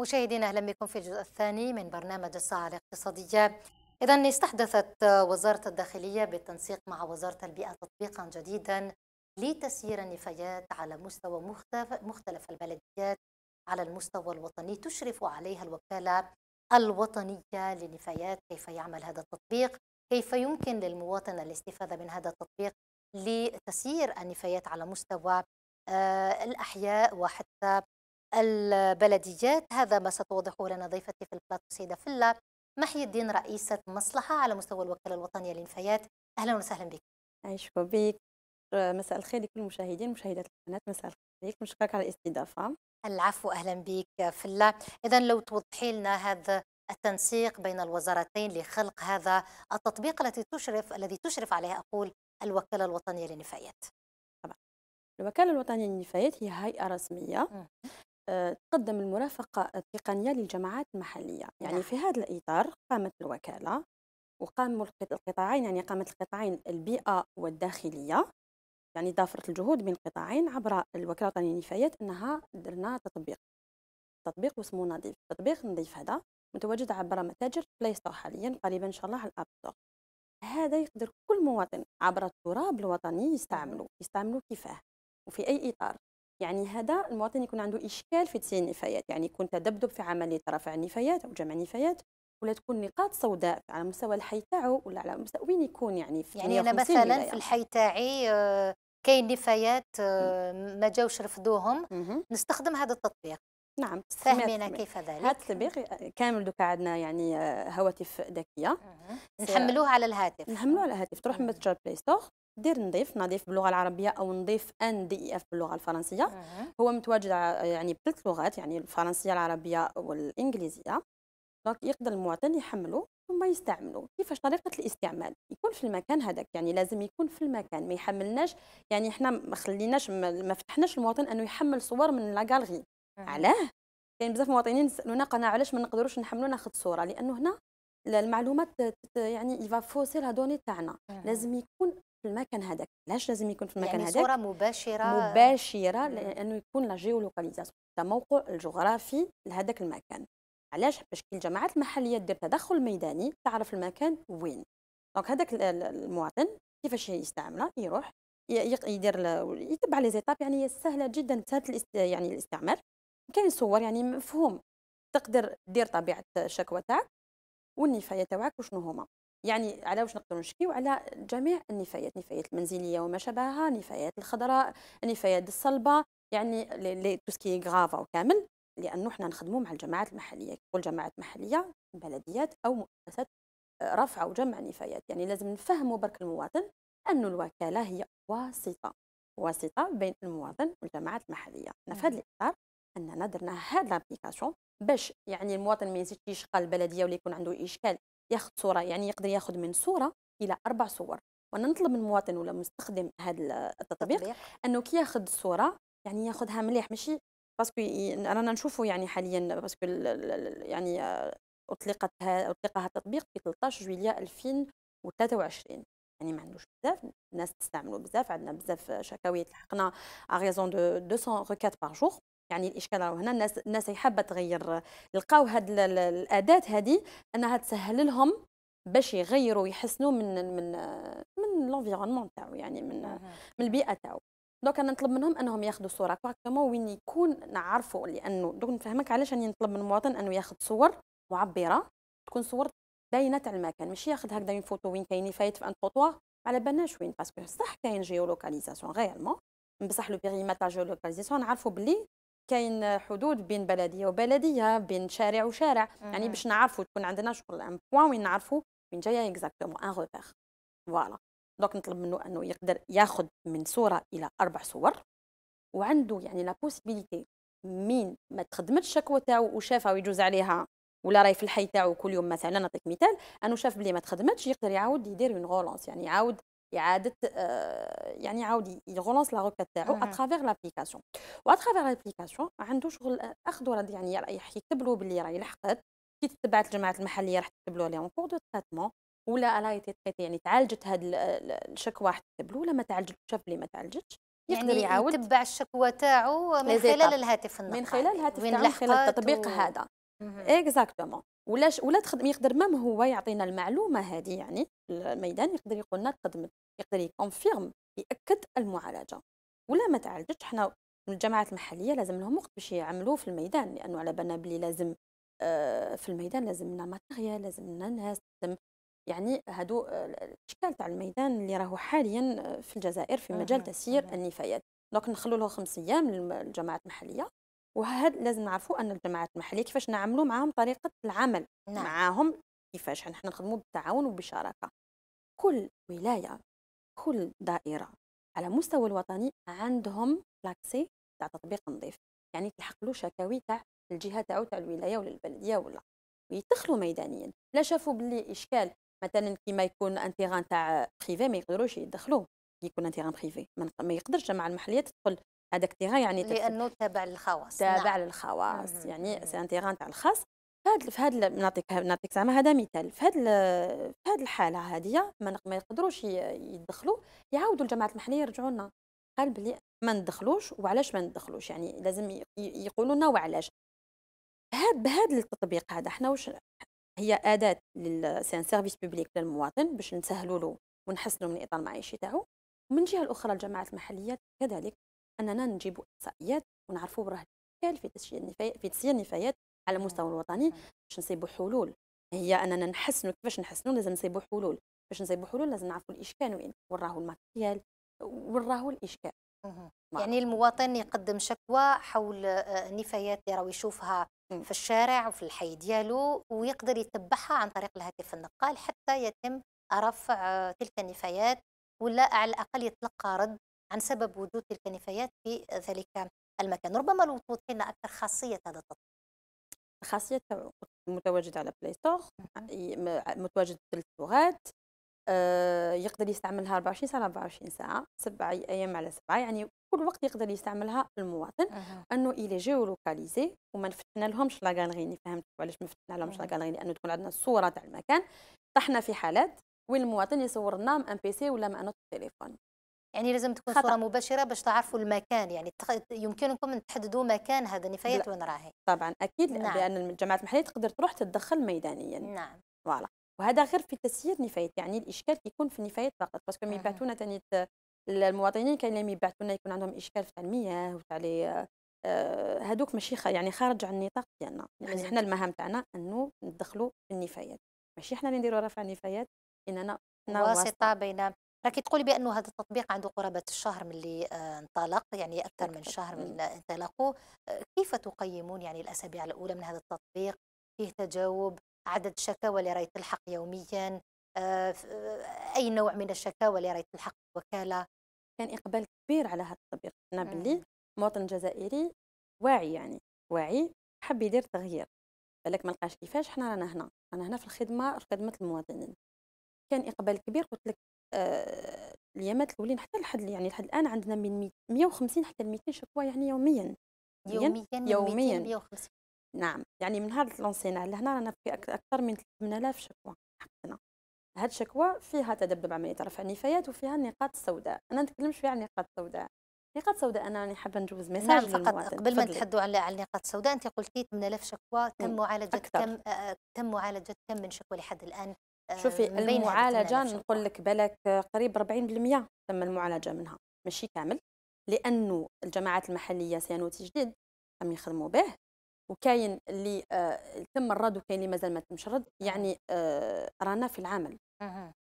مشاهدينا اهلا بكم في الجزء الثاني من برنامج الساعه الاقتصاديه. اذا استحدثت وزاره الداخليه بالتنسيق مع وزاره البيئه تطبيقا جديدا لتسيير النفايات على مستوى مختلف البلديات على المستوى الوطني تشرف عليها الوكاله الوطنيه للنفايات كيف يعمل هذا التطبيق؟ كيف يمكن للمواطن الاستفاده من هذا التطبيق لتسيير النفايات على مستوى آه، الاحياء وحتى البلديات هذا ما ستوضحه لنا ضيفتي في البلاطو سيدة فلا محي الدين رئيسة مصلحة على مستوى الوكالة الوطنية للنفايات أهلا وسهلا بك عيشكم بك آه، مساء الخير لكل المشاهدين ومشاهدات القناة مساء الخير بك نشكرك على الاستضافة العفو أهلا بك فلا إذا لو توضحي لنا هذا التنسيق بين الوزارتين لخلق هذا التطبيق التي تشرف الذي تشرف عليه أقول الوكالة الوطنية للنفايات الوكالة الوطنية للنفايات هي هيئة رسمية آه، تقدم المرافقة التقنية للجماعات المحلية يعني نعم. في هذا الإطار قامت الوكالة وقاموا القطاعين يعني قامت القطاعين البيئة والداخلية يعني ضافرت الجهود بين القطاعين عبر الوكالة الوطنية للنفايات أنها درنا تطبيق تطبيق واسمه نظيف تطبيق نظيف هذا متواجد عبر متاجر بلاي ستور حاليا قريبا إن شاء الله على الأب ستور هذا يقدر كل مواطن عبر التراب الوطني يستعمله يستعمله كيفاه وفي أي إطار يعني هذا المواطن يكون عنده إشكال في تسيير النفايات يعني يكون تذبذب في عملية رفع النفايات أو جمع النفايات ولا تكون نقاط سوداء على مستوى الحي تاعو ولا على مستوى وين يكون يعني في يعني أنا مثلا يعني. في الحي تاعي آه، كاين نفايات آه، ما جاوش رفضوهم نستخدم هذا التطبيق نعم فهمينا كيف ذلك هذا التطبيق آه، كامل دوكا عندنا يعني هواتف ذكيه نحملوه على الهاتف نحملوه على الهاتف تروح من بلاي ستور دير نضيف نضيف باللغه العربيه او نضيف ان دي اي اف باللغه الفرنسيه هو متواجد يعني بثلاث لغات يعني الفرنسيه العربيه والانجليزيه دونك يقدر المواطن يحمله ثم يستعمله كيفاش طريقه الاستعمال يكون في المكان هذاك يعني لازم يكون في المكان ما يحملناش يعني احنا ما خليناش ما فتحناش المواطن انه يحمل صور من لاغالغي علاه كاين بزاف مواطنين سالونا قناه علاش ما نقدروش نحملوا ناخذ صوره لانه هنا المعلومات يعني يفا فوسي لا دوني تاعنا لازم يكون في المكان هذاك علاش لازم يكون في المكان يعني هذاك يعني صوره مباشره مباشره لانه يكون لا جيولوكاليزاسيون الموقع الجغرافي لهذاك المكان علاش باش كي الجماعات المحليه دير تدخل ميداني تعرف المكان وين دونك هذاك المواطن كيفاش يستعمله يروح يدير يتبع لي زيتاب يعني سهله جدا سهله يعني الاستعمال كاين صور يعني مفهوم تقدر دير طبيعه الشكوى تاعك والنفايه تاعك وشنو هما يعني على واش نقدروا نشكيو على جميع النفايات نفايات المنزليه وما شابهها نفايات الخضراء نفايات الصلبه يعني لي توسكي غرافا وكامل لانه حنا نخدموا مع الجماعات المحليه كل جماعات محليه بلديات او مؤسسات آه، رفع وجمع نفايات يعني لازم نفهموا برك المواطن أن الوكالة هي واسطة واسطة بين المواطن والجماعات المحلية أنا في هذا الإطار أننا درنا هاد لابليكاسيون باش يعني المواطن ما يزيدش يشقى البلدية ولا يكون عنده إشكال ياخذ صوره يعني يقدر ياخذ من صوره الى اربع صور وانا نطلب من المواطن ولا مستخدم هذا التطبيق, التطبيق. انه كي ياخذ الصوره يعني ياخذها مليح ماشي باسكو رانا نشوفوا يعني حاليا باسكو يعني اطلقت اطلق هذا التطبيق في 13 جويليا 2023 يعني ما عندوش بزاف الناس تستعملوا بزاف عندنا بزاف شكاوي تلحقنا اغيزون دو 200 ريكات بار جور يعني الاشكال هنا الناس الناس حابه تغير لقاو هاد الاداه هذه انها تسهل لهم باش يغيروا ويحسنوا من من من لونفيرونمون تاعو يعني من من البيئه تاعو دونك انا نطلب منهم انهم ياخذوا صوره كوريكتومون وين يكون نعرفوا لانه دونك نفهمك علاش راني نطلب من المواطن انه ياخذ صور معبره تكون صور باينه تاع المكان ماشي ياخذ هكذا من فوتو وين كاين فايت في ان تروطوار على بالناش وين باسكو صح كاين جيولوكاليزاسيون غيالمون بصح لو بيريمات جيولوكاليزاسيون نعرفوا بلي كاين حدود بين بلديه وبلديه بين شارع وشارع يعني باش نعرفوا تكون عندنا شغل ان بوان وين نعرفوا وين جايه اكزاكتومون ان روبير فوالا دونك نطلب منه انه يقدر ياخذ من صوره الى اربع صور وعنده يعني لا بوسيبيليتي مين ما تخدمتش الشكوى تاعو وشافها ويجوز عليها ولا راي في الحي تاعو كل يوم مثلا نعطيك مثال انه شاف بلي ما تخدمتش يقدر يعاود يدير اون غولونس يعني يعاود إعادة يعني عاودي يغلونس لا روكيت تاعو اترافيغ لابليكاسيون واترافيغ لابليكاسيون عنده شغل اخذ ورد يعني رايح يكتب له باللي راهي لحقت كي تتبعت الجماعات المحليه راح تكتب له اون كور دو تريتمون ولا الا تريتي يعني تعالجت هاد الشكوى راح تكتب له ولا ما تعالجت شاف لي ما تعالجتش يقدر يعني يعاود يتبع الشكوى تاعو من خلال الهاتف النقال من خلال الهاتف تاعو من خلال التطبيق و... هذا اكزاكتومون ولا ولا تخدم يقدر مام هو يعطينا المعلومه هذه يعني الميدان يقدر يقول لنا تخدمت يقدر يكونفيرم ياكد المعالجه ولا ما تعالجتش حنا الجماعات المحليه لازم لهم وقت باش يعملوا في الميدان لانه على بالنا بلي لازم آه، في الميدان لازم لنا ماتيريال لازم لنا ناس لازم يعني هادو آه، الاشكال تاع الميدان اللي راهو حاليا آه، في الجزائر في مجال تسيير النفايات دونك نخلو له خمس ايام الجماعات المحليه وهذا لازم نعرفوا ان الجماعات المحليه كيفاش نعملوا معاهم طريقه العمل نعم. معاهم كيفاش حنا نخدموا بالتعاون وبشراكه كل ولايه كل دائره على مستوى الوطني عندهم لاكسي تاع تطبيق نظيف يعني تلحق له شكاوي تاع الجهه تاعو تاع الولايه ولا البلديه ولا ويدخلوا ميدانيا لا شافوا بلي اشكال مثلا كيما يكون ان تيغان تاع بريفي ما يقدروش يدخلوه يكون ان تيغان بريفي ما يقدرش الجماعه المحليه تدخل هذاك التيغان يعني لانه تابع للخواص نعم. تابع نعم. للخواص يعني سي ان تاع الخاص فهاد فهاد نعطيك نعطيك زعما هذا مثال فهاد فهاد الحاله هذه ما, يقدروش يدخلوا يعاودوا الجماعات المحليه يرجعوا لنا قال بلي ما ندخلوش وعلاش ما ندخلوش يعني لازم يقولوا لنا وعلاش هاد بهاد التطبيق هذا حنا واش هي اداه سان سيرفيس بوبليك للمواطن باش نسهلوا له ونحسنوا من الاطار المعيشي تاعو ومن جهه الاخرى الجماعات المحليه كذلك اننا نجيبوا احصائيات ونعرفوا راه في تسجيل في تسجيل النفايات على المستوى نعم، الوطني نعم. باش نصيبوا حلول هي اننا نحسنوا كيفاش نحسنوا لازم نصيبوا حلول باش نصيبوا حلول لازم نعرفوا الاشكال وين وين راهو الماتيريال وين راهو الاشكال يعني المواطن يقدم شكوى حول آه، النفايات اللي راهو يشوفها في الشارع وفي الحي ديالو ويقدر يتبعها عن طريق الهاتف النقال حتى يتم رفع آه، تلك النفايات ولا على الاقل يتلقى رد عن سبب وجود تلك النفايات في ذلك المكان ربما لو توضح لنا أكثر خاصية هذا التطبيق خاصية متواجد على بلاي ستور متواجد في ثلاث لغات آه، يقدر يستعملها 24 ساعه 24 ساعه سبع ايام على سبعه يعني كل وقت يقدر يستعملها المواطن أه. انه الى جيو لوكاليزي وما نفتحنا لهمش لا غالغيني فهمت علاش ما فتحنا لهمش لا غالغيني لانه تكون عندنا الصوره تاع المكان طحنا في حالات وين المواطن يصور لنا ام بي سي ولا مع نوت تليفون يعني لازم تكون خطأ. صوره مباشره باش تعرفوا المكان يعني يمكنكم ان تحددوا مكان هذا النفايات وين راهي طبعا اكيد نعم. لان الجماعات المحليه تقدر تروح تتدخل ميدانيا نعم فوالا وهذا غير في تسيير نفايات يعني الاشكال كيكون في النفايات فقط باسكو مي يبعثونا ثاني المواطنين كاين اللي يبعثونا يكون عندهم اشكال في المياه وتاع آه، هذوك ماشي يعني خارج عن النطاق ديالنا يعني حنا المهام تاعنا انه ندخلوا في النفايات ماشي حنا اللي نديروا رفع النفايات اننا واسطه بين راكي تقولي بانه هذا التطبيق عنده قرابه الشهر من اللي آه، انطلق يعني اكثر من شهر من إيه. انطلاقه آه، كيف تقيمون يعني الاسابيع الاولى من هذا التطبيق فيه تجاوب عدد الشكاوى اللي راهي تلحق يوميا آه، اي نوع من الشكاوى اللي راهي تلحق الوكاله كان اقبال كبير على هذا التطبيق انا باللي إمم. مواطن جزائري واعي يعني واعي حب يدير تغيير بالك ما لقاش كيفاش حنا رانا هنا رانا هنا في الخدمه في خدمه المواطنين كان اقبال كبير قلت لك آه، اليامات الاولين حتى لحد يعني لحد الان عندنا من 150 حتى ل 200 شكوى يعني يوميا يوميا يوميا 150 نعم يعني من هذا لونسينا لهنا رانا في اكثر من 8000 شكوى حقنا هاد الشكوى فيها تذبذب عمليه رفع نفايات وفيها النقاط السوداء انا نتكلمش فيها عن النقاط السوداء نقاط سوداء انا راني حابه نجوز ميساج نعم فقط قبل ما نتحدوا على النقاط السوداء انت قلتي 8000 شكوى نعم، تم معالجه كم آه، تم معالجه كم من شكوى لحد الان شوفي آه، المعالجه نقول لك بالك آه، قريب 40% تم المعالجه منها ماشي كامل لانه الجماعات المحليه سيانوتي جديد عم يخدموا به وكاين اللي آه تم الرد وكاين اللي مازال ما تمش الرد يعني آه رانا في العمل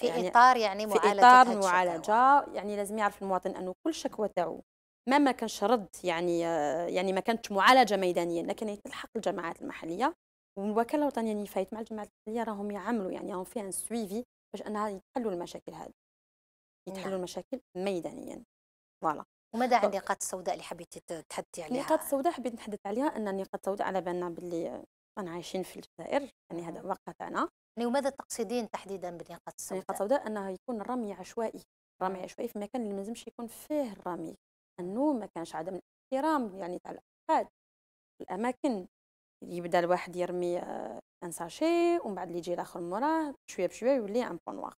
في يعني اطار يعني معالجه في اطار معالجه يعني لازم يعرف المواطن انه كل شكوى تاعو ما ما كانش رد يعني آه يعني ما كانتش معالجه ميدانيا لكن تلحق الجماعات المحليه والوكاله الوطنيه نفايت يعني مع الجمعيه الدوليه راهم يعملوا يعني راهم فيها سويفي باش انها يتحلوا المشاكل هذه يتحلوا نعم. المشاكل ميدانيا فوالا وماذا عن النقاط السوداء اللي حبيتي تحدثي عليها؟ النقاط السوداء حبيت نتحدث عليها ان النقاط السوداء على بالنا باللي رانا عايشين في الجزائر يعني هذا نعم. واقع تاعنا يعني وماذا تقصدين تحديدا بالنقاط السوداء؟ النقاط السوداء انها يكون الرمي عشوائي رمي نعم. عشوائي في مكان اللي ما لازمش يكون فيه الرمي انه ما كانش عدم الاحترام يعني تاع الافراد الاماكن يبدا الواحد يرمي آه، ان ساشي ومن بعد اللي يجي الاخر موراه بشويه بشويه يولي ان بون نوار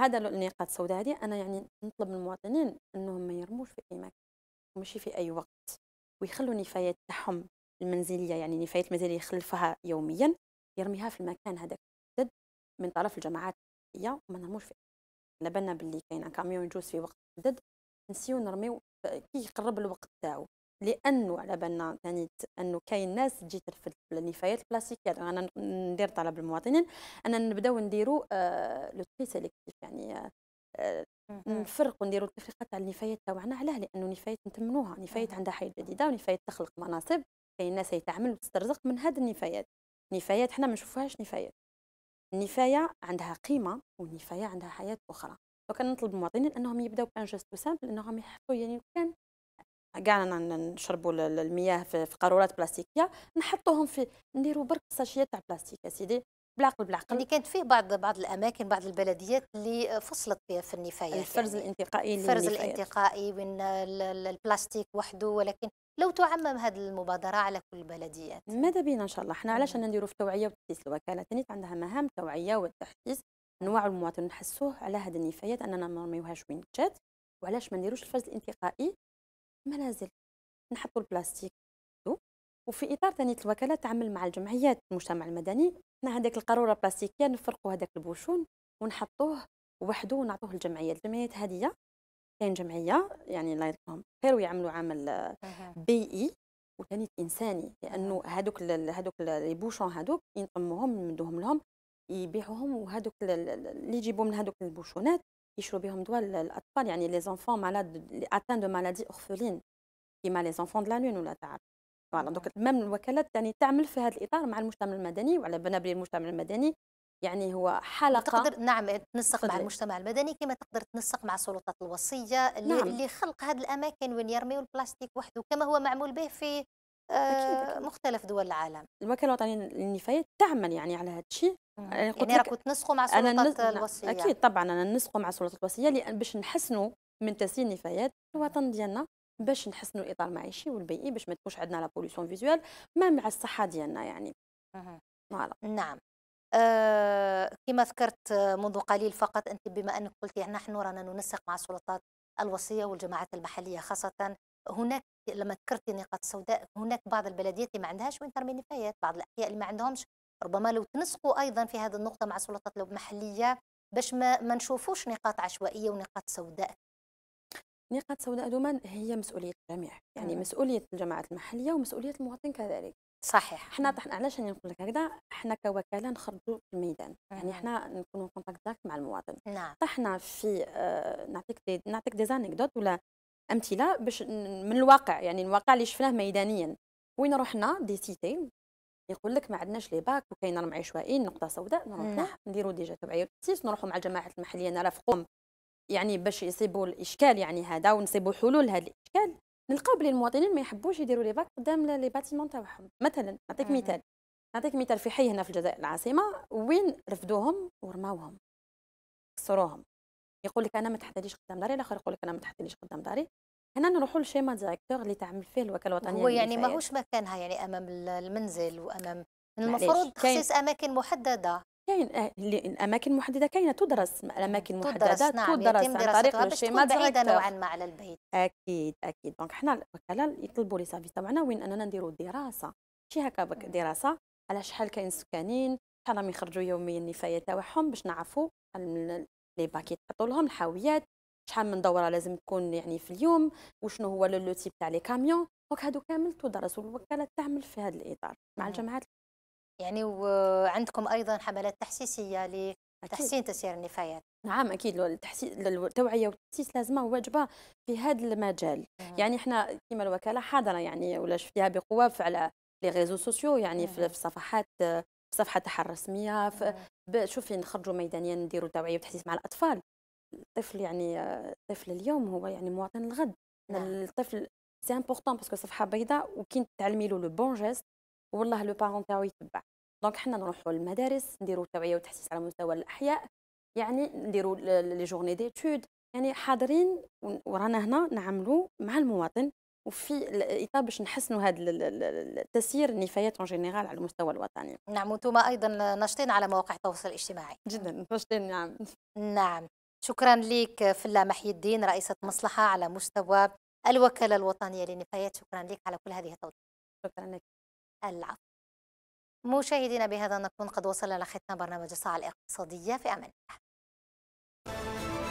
هذا النقاط السوداء هذه انا يعني نطلب من المواطنين انهم ما يرموش في اي مكان وماشي في اي وقت ويخلوا نفايات تاعهم المنزليه يعني نفايات المنزليه يخلفها يوميا يرميها في المكان هذاك المحدد من طرف الجماعات الصحيه وما نرموش فيه على بالنا باللي كاين كاميون يجوز في وقت محدد نسيو نرميو آه، كي يقرب الوقت تاعو لانه على بالنا يعني انه كاين ناس تجي ترفد النفايات البلاستيكيه انا ندير طلب المواطنين اننا نبداو نديروا آه، لو تري سيليكتيف يعني آه، إمم، إمم. نفرق ونديروا التفريقه تاع النفايات تاعنا علاه لانه نفايات نتمنوها نفايات إمم. عندها حياه جديده ونفايات تخلق مناصب كاين ناس هي تعمل وتسترزق من هذه النفايات نفايات حنا ما نشوفوهاش نفايات النفايه عندها قيمه والنفايه عندها حياه اخرى وكان نطلب المواطنين انهم يبداو بان جيست سامبل انهم يحطوا يعني كان كاع نشربوا المياه في قارورات بلاستيكيه نحطوهم في نديروا برك ساشيات تاع بلاستيك يا سيدي بالعقل بالعقل يعني كانت فيه بعض بعض الاماكن بعض البلديات اللي فصلت في النفايات يعني. الفرز يعني الانتقائي الفرز الانتقائي وين البلاستيك وحده ولكن لو تعمم هذه المبادره على كل البلديات ماذا بينا ان شاء الله احنا علاش نديروا في التوعيه والتحسيس الوكاله تنيت عندها مهام توعيه والتحسيس نوع المواطن نحسوه على هذه النفايات اننا ما نرميوهاش وين جات وعلاش ما نديروش الفرز الانتقائي منازل نحطوا البلاستيك وفي اطار ثانيه الوكاله تعمل مع الجمعيات المجتمع المدني حنا هذاك القاروره البلاستيكيه نفرقوا هذاك البوشون ونحطوه وحده ونعطوه للجمعيه الجمعيات هذه كاين جمعيه يعني الله يذكرهم خير ويعملوا عمل بيئي وثاني انساني لانه هذوك هذوك لي بوشون هذوك ينقموهم يمدوهم لهم يبيعوهم وهذوك اللي يجيبوا من هذوك البوشونات يشروا بهم دواء الاطفال يعني لي زونفون مالاد اتان دو مالادي اورفلين كيما لي زونفون دو لا لون ولا تعرف فوالا دونك ميم الوكالات يعني تعمل في هذا الاطار مع المجتمع المدني وعلى بالنا بلي المجتمع المدني يعني هو حلقه تقدر نعم تنسق مع المجتمع المدني كما تقدر تنسق مع السلطات الوصيه اللي, نعم. اللي خلق هذه الاماكن وين يرميوا البلاستيك وحده كما هو معمول به في آه مختلف دول العالم الوكاله يعني الوطنيه للنفايات تعمل يعني على هذا الشيء آه، يعني قلت يعني راكم تنسقوا مع سلطه نس... الوصيه اكيد طبعا انا ننسقوا مع سلطه الوصيه لان باش نحسنوا من تسيير النفايات الوطن ديالنا باش نحسنوا الاطار المعيشي والبيئي باش ما تكونش عندنا لا بوليسيون فيزوال ما مع الصحه ديالنا يعني فوالا نعم أه كما ذكرت آه، منذ قليل فقط انت بما انك قلتي يعني نحن رانا ننسق مع السلطات الوصيه والجماعات المحليه خاصه هناك لما ذكرتي النقاط السوداء هناك بعض البلديات اللي ما عندهاش وين ترمي النفايات بعض الاحياء اللي ما عندهمش ربما لو تنسقوا أيضا في هذه النقطة مع السلطات المحلية باش ما, ما نشوفوش نقاط عشوائية ونقاط سوداء نقاط سوداء دوما هي مسؤولية الجميع يعني مم. مسؤولية الجماعات المحلية ومسؤولية المواطن كذلك صحيح حنا طحنا علاش علاش نقول لك هكذا حنا كوكاله نخرجوا في الميدان يعني حنا نكونوا كونتاكت داك مع المواطن نعم. طحنا في آه... نعطيك دي نعطيك دي زانكدوت ولا امثله باش من الواقع يعني الواقع اللي شفناه ميدانيا وين رحنا دي سيتي يقول لك ما عندناش لي باك وكاين راهم عشوائيين نقطه سوداء نروح نديروا ديجا تبعيه تاسيس نروحوا مع الجماعات المحليه نرافقهم يعني باش يصيبوا الاشكال يعني هذا ونصيبوا حلول لهذا الاشكال نلقاو بلي المواطنين ما يحبوش يديروا لي باك قدام لي باتيمون تاعهم مثلا نعطيك مثال نعطيك مثال في حي هنا في الجزائر العاصمه وين رفدوهم ورماوهم كسروهم يقول لك انا ما تحتاجيش قدام داري الاخر يقول لك انا ما تحتاجيش قدام داري هنا نروحوا لشيما ديريكتور اللي تعمل فيه الوكاله الوطنيه هو يعني ماهوش مكانها يعني امام المنزل وامام المفروض تخصيص اماكن محدده كاين آه، الاماكن محدده كاينه تدرس الاماكن محدده تدرس, نعم. تدرس عن طريق الشيما بعيده نوعا ما على البيت اكيد اكيد دونك حنا الوكاله يطلبوا لي سافيس تبعنا وين اننا نديروا دراسه شي هكا دراسه على شحال كاين سكانين شحال راهم يخرجوا يوميا النفايه تاعهم باش نعرفوا لي باكيت تحطوا لهم الحاويات شحال من دوره لازم تكون يعني في اليوم وشنو هو لو تيب تاع لي كاميون دونك هادو كامل تدرس والوكاله تعمل في هذا الاطار مع الجامعات يعني وعندكم ايضا حملات تحسيسيه لتحسين تسيير النفايات نعم اكيد التحسيس التوعيه والتحسيس لازمه واجبه في هذا المجال مم. يعني احنا كيما الوكاله حاضره يعني ولا شفتيها بقوه على لي ريزو سوسيو يعني مم. في الصفحات في صفحه تاعها الرسميه شوفي نخرجوا ميدانيا نديروا توعيه وتحسيس مع الاطفال الطفل يعني الطفل اليوم هو يعني مواطن الغد نعم. الطفل سي امبورطون باسكو صفحه بيضاء وكي تعلمي له لو بون جيست والله لو بارون تاعو يتبع دونك حنا نروحوا للمدارس نديروا توعيه وتحسيس على مستوى الاحياء يعني نديروا لي جورني ديتود يعني حاضرين ورانا هنا نعملوا مع المواطن وفي الاطار باش نحسنوا هذا تسيير النفايات اون جينيرال على المستوى الوطني. نعم وانتم ايضا نشطين على مواقع التواصل الاجتماعي. جدا نشطين نعم. نعم شكرا لك فلا محي الدين رئيسة مصلحة على مستوى الوكالة الوطنية للنفايات شكرا لك على كل هذه التوضيحات شكرا لك العفو مشاهدينا بهذا نكون قد وصلنا لختام برنامج الساعة الاقتصادية في أمان الله